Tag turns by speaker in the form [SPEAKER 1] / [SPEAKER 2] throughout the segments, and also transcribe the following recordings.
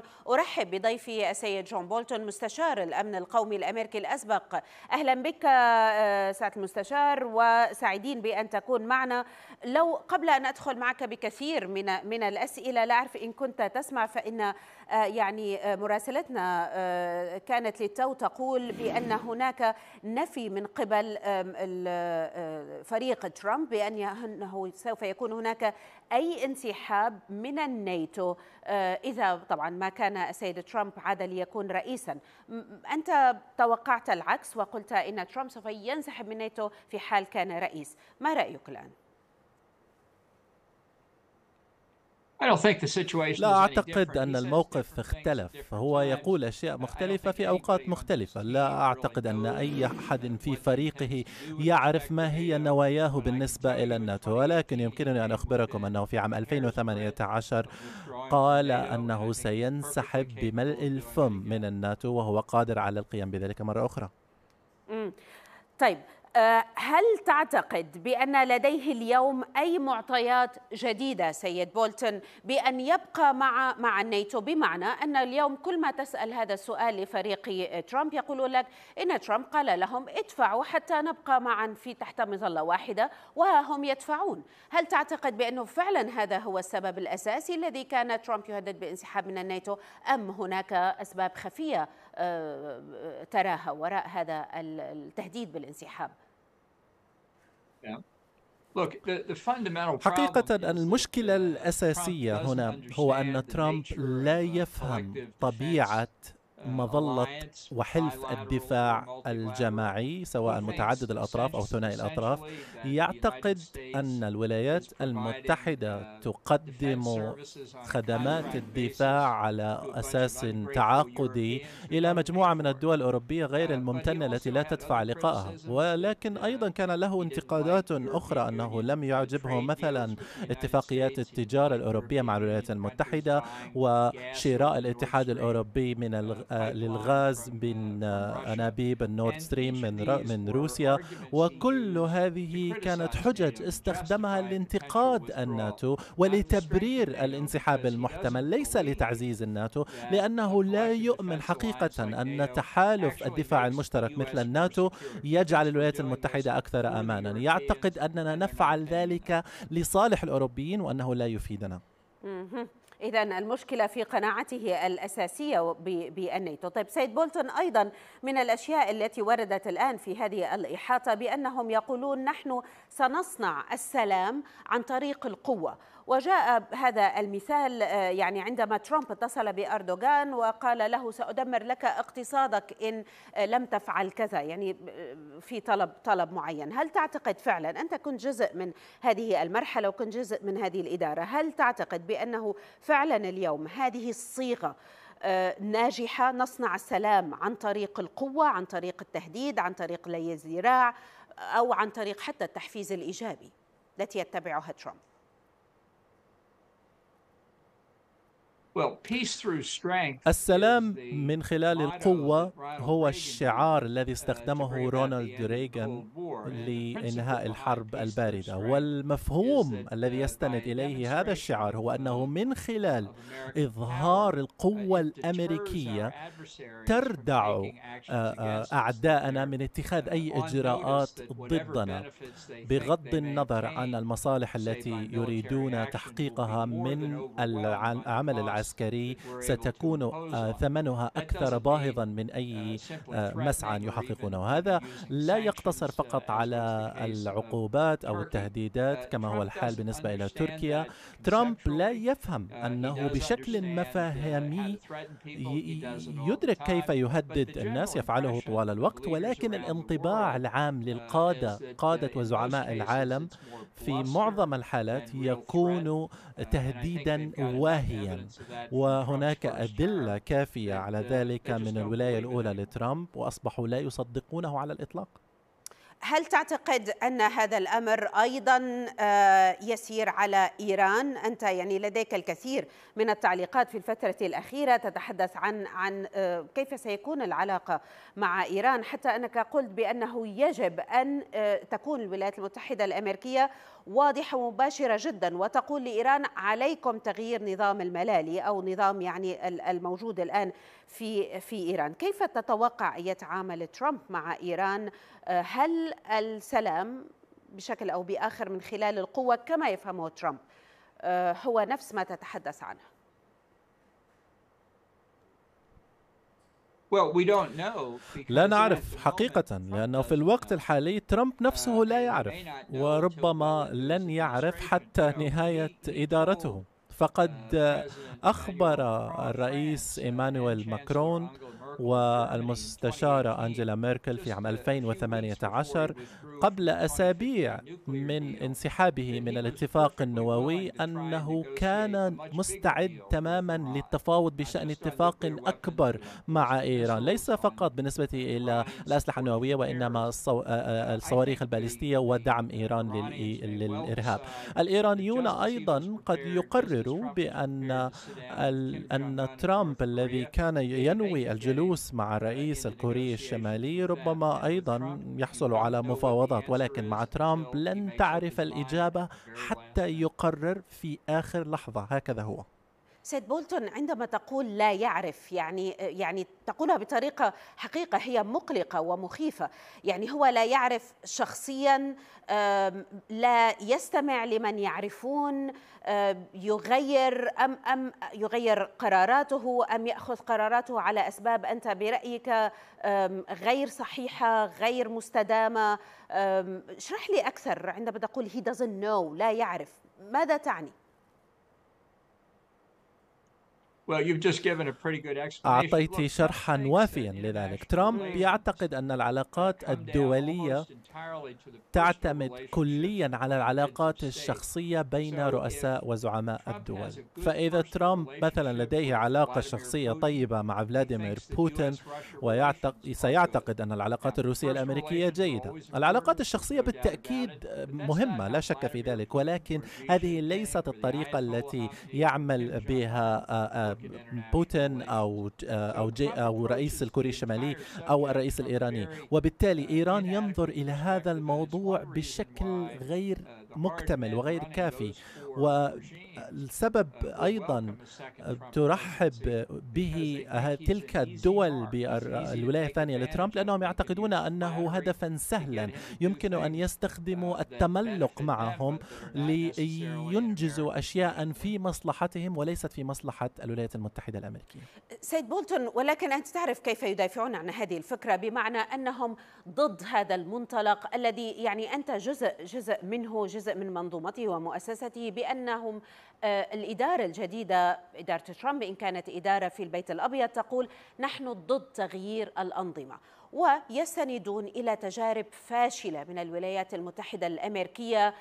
[SPEAKER 1] بولتون أرحب بضيفي السيد جون بولتون مستشار الأمن القومي الأمريكي الأسبق أهلا بك سعادة المستشار وسعيدين بأن تكون معنا لو قبل أن أدخل معك بكثير من من الأسئلة لا أعرف إن كنت تسمع فإن آه، يعني آه، مراسلتنا آه، كانت للتو تقول بأن هناك نفي من قبل فريق ترامب بأنه سوف يكون هناك أي انسحاب من الناتو إذا طبعا ما كان السيد ترامب عاد ليكون رئيسا أنت توقعت العكس وقلت إن ترامب سوف ينسحب من الناتو في حال كان رئيس ما رأيك الآن؟
[SPEAKER 2] لا أعتقد أن الموقف اختلف فهو يقول أشياء مختلفة في أوقات مختلفة لا أعتقد أن أي أحد في فريقه يعرف ما هي نواياه بالنسبة إلى الناتو ولكن يمكنني أن أخبركم أنه في عام 2018 قال أنه سينسحب بملء الفم من الناتو وهو قادر على القيام بذلك مرة أخرى
[SPEAKER 1] طيب آه، هل تعتقد بأن لديه اليوم أي معطيات جديدة سيد بولتون بأن يبقى مع مع الناتو بمعنى أن اليوم كل ما تسأل هذا السؤال لفريق ترامب يقول لك إن ترامب قال لهم ادفعوا حتى نبقى معا في تحت مظلة واحدة وهم يدفعون هل تعتقد بأنه فعلا هذا هو السبب الأساسي الذي كان ترامب يهدد بانسحاب من الناتو أم هناك أسباب خفية آه، تراها وراء هذا التهديد بالانسحاب
[SPEAKER 2] حقيقة المشكلة الأساسية هنا هو أن ترامب لا يفهم طبيعة مظلة وحلف الدفاع الجماعي سواء متعدد الأطراف أو ثنائي الأطراف يعتقد أن الولايات المتحدة تقدم خدمات الدفاع على أساس تعاقدي إلى مجموعة من الدول الأوروبية غير الممتنة التي لا تدفع لقائها ولكن أيضا كان له انتقادات أخرى أنه لم يعجبه مثلا اتفاقيات التجارة الأوروبية مع الولايات المتحدة وشراء الاتحاد الأوروبي من آه، للغاز من آه، أنابيب النورد ستريم من من روسيا وكل هذه كانت حجج استخدمها لانتقاد الناتو ولتبرير الانسحاب المحتمل ليس لتعزيز الناتو لأنه لا يؤمن حقيقة أن تحالف الدفاع المشترك مثل الناتو يجعل الولايات المتحدة أكثر أمانا يعتقد أننا نفعل ذلك لصالح الأوروبيين وأنه لا يفيدنا
[SPEAKER 1] إذا المشكلة في قناعته الأساسية بالنيتو طيب سيد بولتون أيضا من الأشياء التي وردت الآن في هذه الإحاطة بأنهم يقولون نحن سنصنع السلام عن طريق القوة وجاء هذا المثال آه، يعني عندما ترامب اتصل باردوغان وقال له سادمر لك اقتصادك ان آه، لم تفعل كذا يعني آه، في طلب طلب معين، هل تعتقد فعلا انت كنت جزء من هذه المرحله وكنت جزء من هذه الاداره، هل تعتقد بانه فعلا اليوم هذه الصيغه آه، ناجحه نصنع السلام عن طريق القوه عن طريق التهديد عن طريق لي الذراع او عن طريق حتى التحفيز الايجابي التي يتبعها ترامب
[SPEAKER 2] السلام من خلال القوة هو الشعار الذي uh, استخدمه رونالد ريغان لإنهاء الحرب الباردة والمفهوم الذي uh, يستند إليه هذا الشعار هو أنه من خلال إظهار uh, القوة الأمريكية تردع أعداءنا من اتخاذ أي إجراءات ضدنا بغض النظر عن المصالح التي يريدون تحقيقها من العمل العسكري عسكري ستكون آه، ثمنها أكثر باهظا من أي آه، مسعى يحققونه هذا لا يقتصر فقط على العقوبات أو التهديدات uh, كما هو الحال بالنسبة إلى تركيا ترامب لا يفهم uh, أنه بشكل مفاهيمي يدرك كيف يهدد الناس يفعله طوال الوقت ولكن الانطباع العام uh, للقادة قادة وزعماء العالم في معظم الحالات يكون تهديدا واهيا وهناك أدلة كافية على uh, ذلك من الولاية الأولى لترامب وأصبحوا لا يصدقونه على الإطلاق
[SPEAKER 1] هل تعتقد أن هذا الأمر أيضا آه، يسير على إيران؟ أنت يعني لديك الكثير من التعليقات في الفترة الأخيرة تتحدث عن عن آه، كيف سيكون العلاقة مع إيران حتى أنك قلت بأنه يجب أن آه، تكون الولايات المتحدة الأمريكية واضحة ومباشرة جدا وتقول لإيران عليكم تغيير نظام الملالي أو نظام يعني الموجود الآن في في إيران كيف تتوقع يتعامل ترامب مع إيران هل السلام بشكل أو بآخر من خلال القوة كما يفهمه ترامب آه، هو نفس ما تتحدث عنه لا نعرف
[SPEAKER 2] حقيقة لأنه في الوقت الحالي ترامب نفسه لا يعرف وربما لن يعرف حتى نهاية إدارته فقد uh, أخبر الرئيس uh, إيمانويل ماكرون والمستشارة أنجيلا ميركل في عام 2018 قبل أسابيع من انسحابه من الاتفاق النووي أنه كان مستعد تماما للتفاوض بشأن اتفاق أكبر مع إيران ليس فقط بالنسبة إلى الأسلحة النووية وإنما الصواريخ الباليستية ودعم إيران للإرهاب الإيرانيون أيضا قد يقرروا بأن أن ترامب الذي كان ينوي الجلوس الجلوس مع الرئيس الكوري الشمالي ربما أيضا يحصل على مفاوضات ولكن مع ترامب لن تعرف الإجابة حتى يقرر في آخر لحظة هكذا هو
[SPEAKER 1] سيد بولتون عندما تقول لا يعرف يعني يعني تقولها بطريقه حقيقه هي مقلقه ومخيفه يعني هو لا يعرف شخصيا لا يستمع لمن يعرفون يغير ام ام يغير قراراته ام ياخذ قراراته على اسباب انت برايك غير صحيحه غير مستدامه اشرح لي اكثر عندما تقول he doesn't know لا يعرف ماذا تعني
[SPEAKER 2] أعطيت شرحا وافيا لذلك ترامب يعتقد أن العلاقات الدولية تعتمد كليا على العلاقات الشخصية بين رؤساء وزعماء الدول فإذا ترامب مثلا لديه علاقة شخصية طيبة مع فلاديمير بوتين ويعتقد سيعتقد أن العلاقات الروسية الأمريكية جيدة العلاقات الشخصية بالتأكيد مهمة لا شك في ذلك ولكن هذه ليست الطريقة التي يعمل بها آه، آه، يعني بوتين إيه؟ أو آه، أو جي آه، أو رئيس الكوري الشمالي أو الرئيس الإيراني وبالتالي uh, إيران ينظر إلى هذا الموضوع بشكل غير uh, مكتمل وغير كافي والسبب uh, أيضا آه، ترحب به أه، تلك الدول بالولاية الثانية لترامب لأنهم يعتقدون أنه هدفا سهلا يمكن أن يستخدموا uh, التملق معهم لينجزوا أشياء في مصلحتهم وليست في مصلحة الولايات المتحدة الأمريكية
[SPEAKER 1] سيد بولتون ولكن أنت تعرف كيف يدافعون عن هذه الفكرة بمعنى أنهم ضد هذا المنطلق الذي يعني أنت جزء جزء منه جزء من منظومته ومؤسسته بأنهم آه، الإدارة الجديدة إدارة ترامب إن كانت إدارة في البيت الأبيض تقول نحن ضد تغيير الأنظمة ويستندون إلى تجارب فاشلة من الولايات المتحدة الأمريكية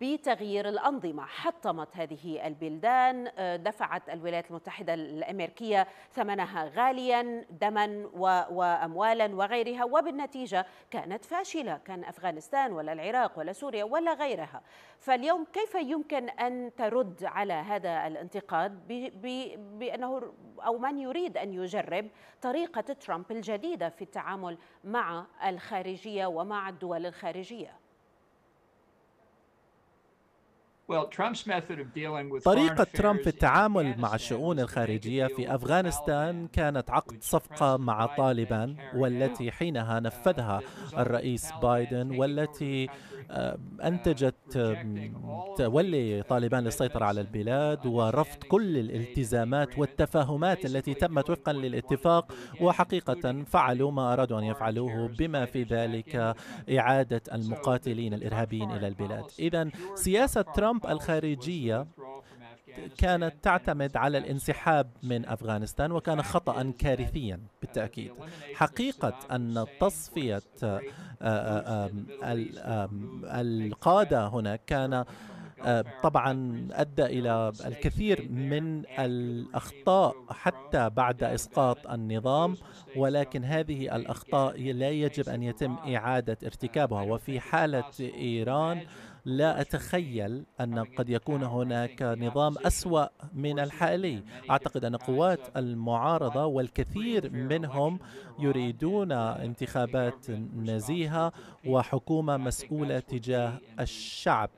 [SPEAKER 1] بتغيير الأنظمة حطمت هذه البلدان آه، دفعت الولايات المتحدة الأمريكية ثمنها غاليا دما وأموالا وغيرها وبالنتيجة كانت فاشلة كان أفغانستان ولا العراق ولا سوريا ولا غيرها فاليوم كيف يمكن أن ترد على هذا الانتقاد بأنه أو من يريد أن يجرب طريقة ترامب الجديدة في التعامل مع الخارجية ومع الدول الخارجية طريقة ترامب في
[SPEAKER 2] التعامل مع الشؤون الخارجية في أفغانستان كانت عقد صفقة مع طالبان والتي حينها نفذها uh, الرئيس بايدن والتي أنتجت تولي طالبان للسيطرة على البلاد ورفض كل الالتزامات والتفاهمات التي تمت وفقا للاتفاق وحقيقة فعلوا ما أرادوا أن يفعلوه بما في ذلك إعادة المقاتلين الإرهابيين إلى البلاد إذا سياسة ترامب الخارجية كانت تعتمد على الانسحاب من أفغانستان وكان خطأ كارثيا بالتأكيد حقيقة أن تصفية آه، آه، القادة هنا كان آه، طبعا ادى الى الكثير من الاخطاء حتى بعد اسقاط النظام ولكن هذه الاخطاء لا يجب ان يتم اعاده ارتكابها وفي حاله ايران لا أتخيل أن قد يكون هناك نظام أسوأ من الحالي أعتقد أن قوات المعارضة والكثير منهم يريدون انتخابات نزيهة وحكومة مسؤولة تجاه الشعب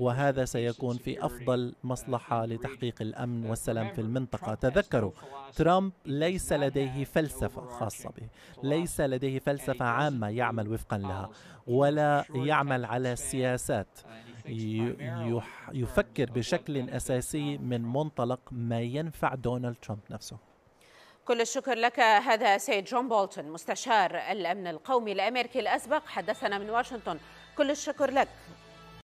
[SPEAKER 2] وهذا سيكون في أفضل مصلحة لتحقيق الأمن والسلام في المنطقة تذكروا ترامب ليس لديه فلسفة خاصة به ليس لديه فلسفة عامة يعمل وفقا لها ولا يعمل على السياسات يفكر بشكل أساسي من منطلق ما ينفع دونالد ترامب نفسه
[SPEAKER 1] كل الشكر لك هذا سيد جون بولتون مستشار الأمن القومي الأمريكي الأسبق حدثنا من واشنطن كل الشكر لك